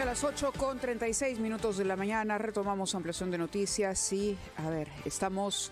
a las 8 con 36 minutos de la mañana, retomamos ampliación de noticias y, a ver, estamos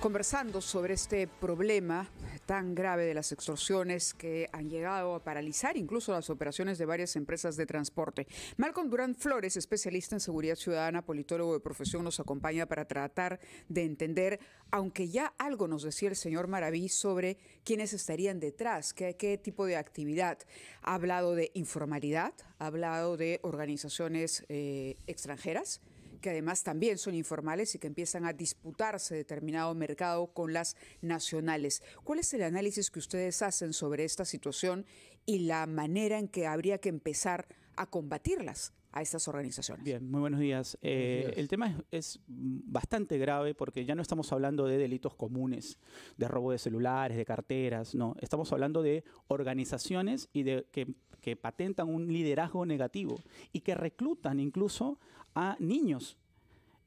conversando sobre este problema tan grave de las extorsiones que han llegado a paralizar incluso las operaciones de varias empresas de transporte. Malcolm Durán Flores, especialista en seguridad ciudadana, politólogo de profesión, nos acompaña para tratar de entender, aunque ya algo nos decía el señor Maraví sobre quiénes estarían detrás, qué, tipo de actividad. Ha hablado de informalidad, ha hablado de organizaciones eh, extranjeras que además también son informales y que empiezan a disputarse determinado mercado con las nacionales. ¿Cuál es el análisis que ustedes hacen sobre esta situación y la manera en que habría que empezar a combatirlas? a esas organizaciones. Bien, muy buenos días. Eh, el tema es, bastante grave porque ya no estamos hablando de delitos comunes, de robo de celulares, de carteras, no. Estamos hablando de organizaciones y de que, patentan un liderazgo negativo y que reclutan incluso a niños.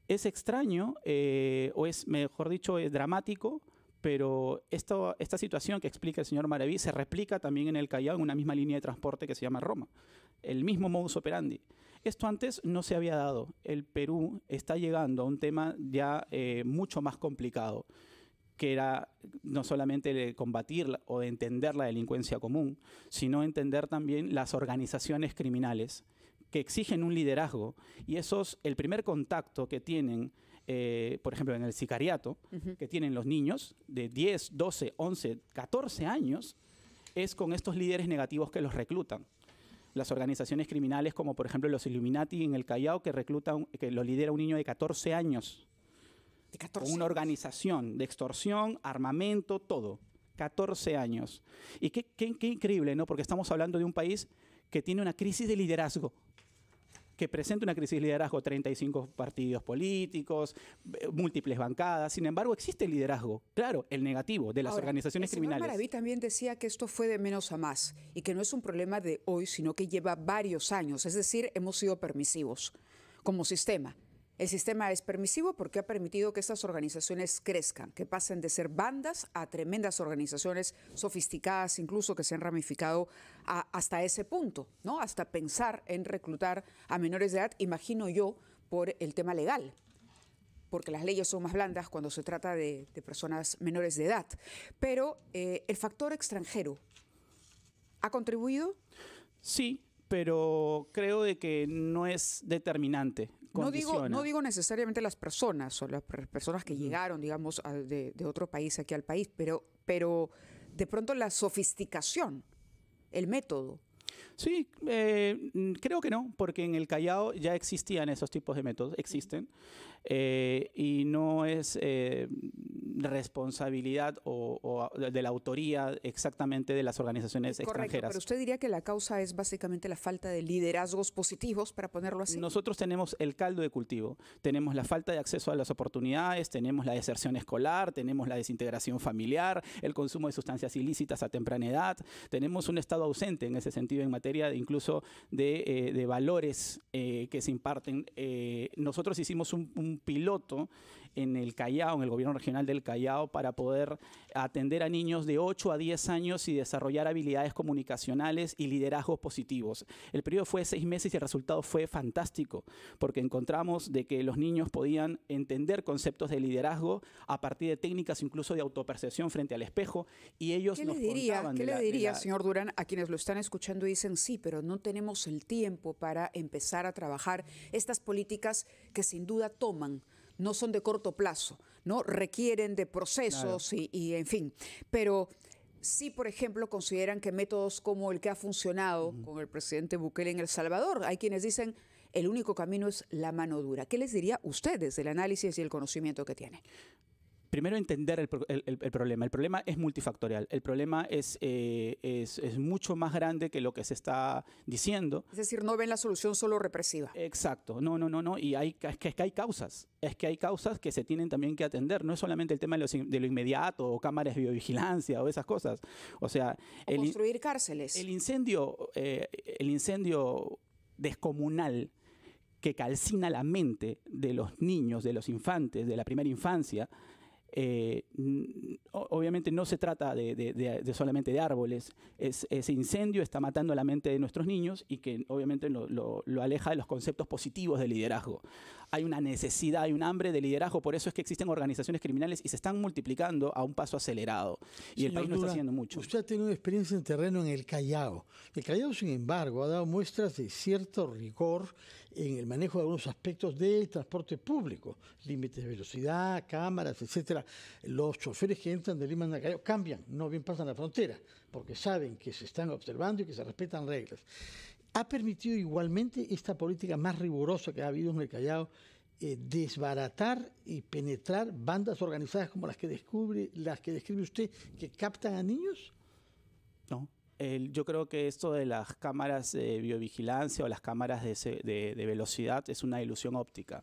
Es extraño, eh, o es, mejor dicho, es dramático pero esta situación que explica el señor Maraví se replica también en el Callao en una misma línea de transporte que se llama Roma el mismo modus operandi. Esto antes no se había dado. El Perú está llegando a un tema ya eh, mucho más complicado, que era no solamente combatir o entender la delincuencia común, sino entender también las organizaciones criminales que exigen un liderazgo y es el primer contacto que tienen, eh, por ejemplo, en el sicariato, que tienen los niños de 10, 12, 11, 14 años, es con estos líderes negativos que los reclutan las organizaciones criminales como por ejemplo los Illuminati en el Callao que recluta que lo lidera un niño de 14 años. De Una organización de extorsión, armamento, todo. 14 años. Y qué, qué, qué increíble, ¿no? Porque estamos hablando de un país que tiene una crisis de liderazgo que presenta una crisis de liderazgo, 35 partidos políticos, eh, múltiples bancadas. Sin embargo, existe el liderazgo, claro, el negativo de las organizaciones el criminales. Maraví también decía que esto fue de menos a más y que no es un problema de hoy, sino que lleva varios años. Es decir, hemos sido permisivos como sistema. El sistema es permisivo porque ha permitido que estas organizaciones crezcan, que pasen de ser bandas a tremendas organizaciones sofisticadas, incluso que se han ramificado hasta ese punto, ¿no? Hasta pensar en reclutar a menores de edad, imagino yo, por el tema legal porque las leyes son más blandas cuando se trata de, personas menores de edad. Pero eh, el factor extranjero, ¿ha contribuido? Sí, pero creo de que no es determinante. No digo, no necesariamente las personas o las personas que llegaron, digamos, de, otro país aquí al país, pero, pero de pronto la sofisticación el método Sí, eh, creo que no, porque en el Callao ya existían esos tipos de métodos, existen, eh, y no es eh, responsabilidad o, de la autoría exactamente de las organizaciones extranjeras. Pero usted diría que la causa es básicamente la falta de liderazgos positivos, para ponerlo así. Nosotros tenemos el caldo de cultivo, tenemos la falta de acceso a las oportunidades, tenemos la deserción escolar, tenemos la desintegración familiar, el consumo de sustancias ilícitas a temprana edad, tenemos un estado ausente en ese sentido en materia de incluso de, eh, valores eh, que se imparten. Eh, nosotros hicimos un piloto en el Callao, en el gobierno regional del Callao, para poder atender a niños de 8 a 10 años y desarrollar habilidades comunicacionales y liderazgos positivos. El periodo fue de seis meses y el resultado fue fantástico, porque encontramos de que los niños podían entender conceptos de liderazgo a partir de técnicas incluso de autopercepción frente al espejo y ellos ¿Qué nos contaban ¿Qué le diría, señor Durán, a quienes lo están escuchando y dicen sí, pero no tenemos el tiempo para empezar a trabajar estas políticas que sin duda toman no son de corto plazo, ¿no? Requieren de procesos y, en fin. Pero sí, por ejemplo, consideran que métodos como el que ha funcionado con el presidente Bukele en El Salvador, hay quienes dicen el único camino es la mano dura. ¿Qué les diría usted desde el análisis y el conocimiento que tiene? primero entender el, problema. El problema es multifactorial. El problema eh, es, es, mucho más grande que lo que se está diciendo. Es decir, no ven la solución solo represiva. Exacto. No, no, no, no. Y hay, es, que, hay causas. Es que hay causas que se tienen también que atender. No es solamente el tema de lo, de inmediato o cámaras de biovigilancia o esas cosas. O sea... construir cárceles. El incendio, eh, el incendio descomunal que calcina la mente de los niños, de los infantes, de la primera infancia, eh, obviamente no se trata de, solamente de árboles, ese incendio está matando la mente de nuestros niños y que obviamente lo, aleja de los conceptos positivos de liderazgo. Hay una necesidad, hay un hambre de liderazgo, por eso es que existen organizaciones criminales y se están multiplicando a un paso acelerado. Y el país no está haciendo mucho. Usted ha tenido experiencia en terreno en el Callao. El Callao, sin embargo, ha dado muestras de cierto rigor en el manejo de algunos aspectos del transporte público, límites de velocidad, cámaras, etcétera. Los choferes que entran de Lima a Callao cambian, no bien pasan la frontera, porque saben que se están observando y que se respetan reglas. Ha permitido igualmente esta política más rigurosa que ha habido en el Callao eh, desbaratar y penetrar bandas organizadas como las que descubre, las que describe usted, que captan a niños? No yo creo que esto de las cámaras de biovigilancia o las cámaras de velocidad es una ilusión óptica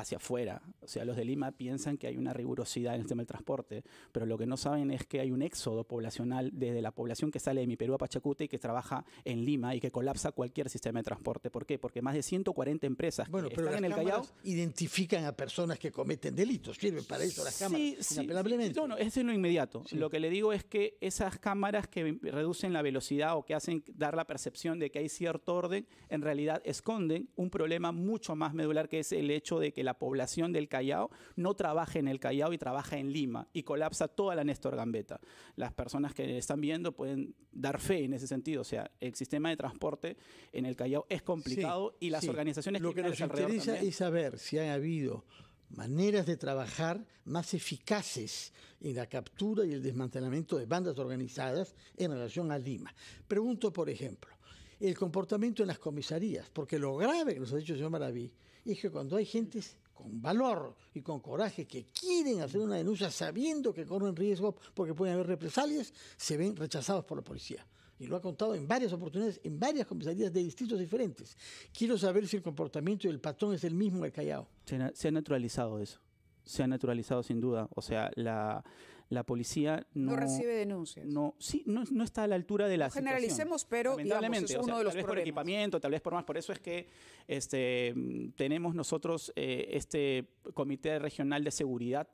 hacia afuera. O sea, los de Lima piensan que hay una rigurosidad en el tema del transporte, pero lo que no saben es que hay un éxodo poblacional desde la población que sale de mi Perú a Pachacute y que trabaja en Lima y que colapsa cualquier sistema de transporte. ¿Por qué? Porque más de 140 empresas están en el Callao identifican a personas que cometen delitos. Sirven para eso las cámaras. Sí, no, no, es lo inmediato. Lo que le digo es que esas cámaras que reducen la velocidad o que hacen dar la percepción de que hay cierto orden, en realidad esconden un problema mucho más medular que es el hecho de que la la población del Callao no trabaja en el Callao y trabaja en Lima y colapsa toda la Néstor Gambeta. Las personas que están viendo pueden dar fe en ese sentido. O sea, el sistema de transporte en el Callao es complicado y las organizaciones Lo que nos interesa es saber si han habido maneras de trabajar más eficaces en la captura y el desmantelamiento de bandas organizadas en relación a Lima. Pregunto, por ejemplo, el comportamiento en las comisarías, porque lo grave que nos ha dicho el señor Maraví es que cuando hay gente con valor y con coraje que quieren hacer una denuncia sabiendo que corren riesgo porque pueden haber represalias, se ven rechazados por la policía. Y lo ha contado en varias oportunidades, en varias comisarías de distritos diferentes. Quiero saber si el comportamiento del patrón es el mismo en el Callao. Se, se ha naturalizado eso. Se ha naturalizado sin duda. O sea, la, la policía no, no recibe denuncias. No, sí, no, no, está a la altura de la no generalicemos, pero es uno de los tal vez por equipamiento, tal vez por más. Por eso es que este, tenemos nosotros eh, este comité regional de seguridad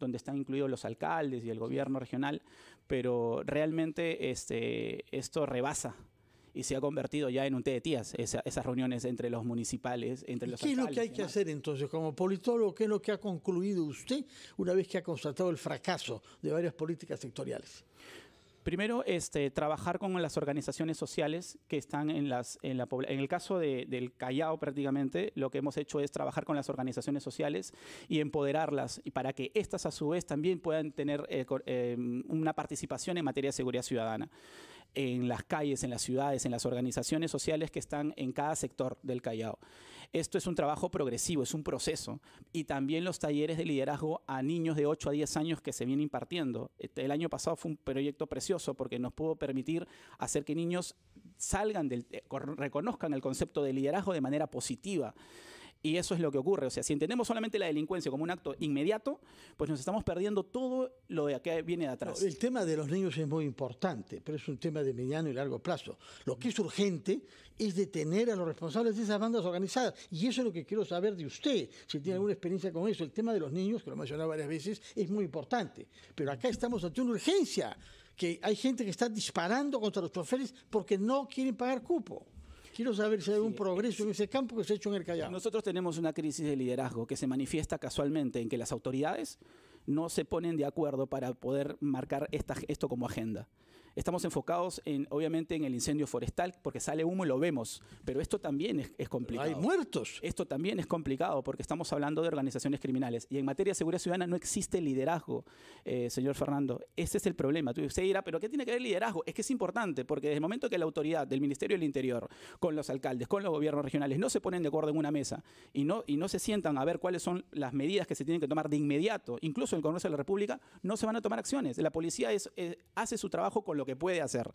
donde están incluidos los alcaldes y el gobierno regional, pero realmente este, esto rebasa y se ha convertido ya en un té de tías, esas reuniones entre los municipales, entre los ¿Qué es lo que hay que hacer entonces? Como politólogo, ¿qué es lo que ha concluido usted una vez que ha constatado el fracaso de varias políticas sectoriales? Primero, este, trabajar con las organizaciones sociales que están en, las, en la En el caso del Callao, prácticamente, lo que hemos hecho es trabajar con las organizaciones sociales y empoderarlas y para que éstas, a su vez, también puedan tener eh, eh, una participación en materia de seguridad ciudadana en las calles, en las ciudades, en las organizaciones sociales que están en cada sector del Callao. Esto es un trabajo progresivo, es un proceso. Y también los talleres de liderazgo a niños de 8 a 10 años que se vienen impartiendo. Este, el año pasado fue un proyecto precioso porque nos pudo permitir hacer que niños salgan del, eh, reconozcan el concepto de liderazgo de manera positiva. Y eso es lo que ocurre. O sea, si entendemos solamente la delincuencia como un acto inmediato, pues nos estamos perdiendo todo lo de viene de atrás. El tema de los niños es muy importante, pero es un tema de mediano y largo plazo. Lo que es urgente es detener a los responsables de esas bandas organizadas. Y eso es lo que quiero saber de usted, si tiene alguna experiencia con eso. El tema de los niños, que lo he mencionado varias veces, es muy importante. Pero acá estamos ante una urgencia, que hay gente que está disparando contra los choferes porque no quieren pagar cupo. Quiero saber si hay un progreso en ese campo que se ha hecho en el Callao. Nosotros tenemos una crisis de liderazgo que se manifiesta casualmente en que las autoridades no se ponen de acuerdo para poder marcar esto como agenda. Estamos enfocados en, obviamente, en el incendio forestal, porque sale humo y lo vemos, pero esto también es, complicado. Hay muertos. Esto también es complicado, porque estamos hablando de organizaciones criminales. Y en materia de seguridad ciudadana no existe liderazgo, eh, señor Fernando. Ese es el problema. Tú, usted dirá, ¿pero qué tiene que ver el liderazgo? Es que es importante, porque desde el momento que la autoridad del Ministerio del Interior, con los alcaldes, con los gobiernos regionales, no se ponen de acuerdo en una mesa y no, y no se sientan a ver cuáles son las medidas que se tienen que tomar de inmediato, incluso en el Congreso de la República, no se van a tomar acciones. La policía eh, hace su trabajo con lo que puede hacer.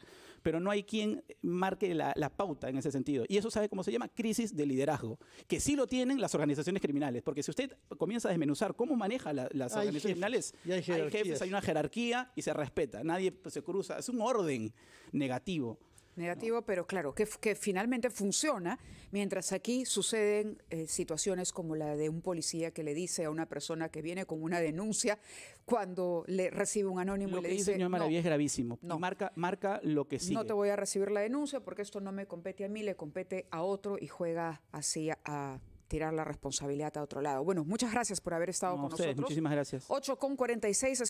Pero no hay quien marque la, pauta en ese sentido. Y eso sabe cómo se llama crisis de liderazgo, que sí lo tienen las organizaciones criminales. Porque si usted comienza a desmenuzar cómo maneja las organizaciones criminales, hay, hay jefes, hay una jerarquía y se respeta. Nadie se cruza. Es un orden negativo negativo, pero claro, que, finalmente funciona, mientras aquí suceden eh, situaciones como la de un policía que le dice a una persona que viene con una denuncia cuando le recibe un anónimo y le dice, señor Maravilla es gravísimo, marca, marca lo que sigue. No te voy a recibir la denuncia porque esto no me compete a mí, le compete a otro y juega así a, tirar la responsabilidad a otro lado. Bueno, muchas gracias por haber estado con ustedes, nosotros. Muchísimas gracias. 8 con 46